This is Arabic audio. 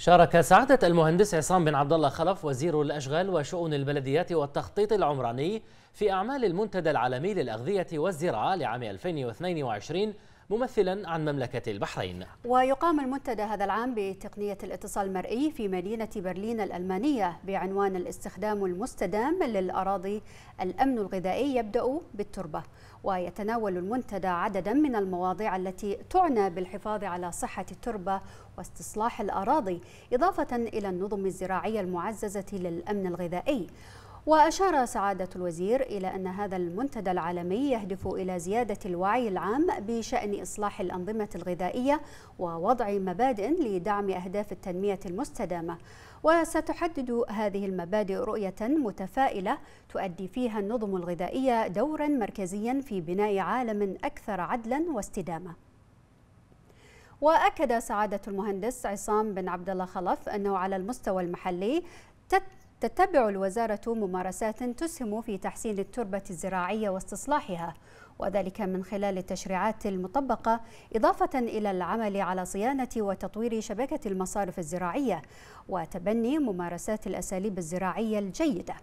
شارك سعادة المهندس عصام بن عبد الله خلف وزير الأشغال وشؤون البلديات والتخطيط العمراني في أعمال المنتدى العالمي للأغذية والزراعة لعام 2022 ممثلا عن مملكة البحرين ويقام المنتدى هذا العام بتقنية الاتصال المرئي في مدينة برلين الألمانية بعنوان الاستخدام المستدام للأراضي الأمن الغذائي يبدأ بالتربة ويتناول المنتدى عددا من المواضيع التي تعنى بالحفاظ على صحة التربة واستصلاح الأراضي إضافة إلى النظم الزراعية المعززة للأمن الغذائي وأشار سعادة الوزير إلى أن هذا المنتدى العالمي يهدف إلى زيادة الوعي العام بشأن إصلاح الأنظمة الغذائية ووضع مبادئ لدعم أهداف التنمية المستدامة وستحدد هذه المبادئ رؤية متفائلة تؤدي فيها النظم الغذائية دورا مركزيا في بناء عالم أكثر عدلا واستدامة وأكد سعادة المهندس عصام بن عبد الله خلف أنه على المستوى المحلي تتبع الوزارة ممارسات تسهم في تحسين التربة الزراعية واستصلاحها وذلك من خلال التشريعات المطبقة إضافة إلى العمل على صيانة وتطوير شبكة المصارف الزراعية وتبني ممارسات الأساليب الزراعية الجيدة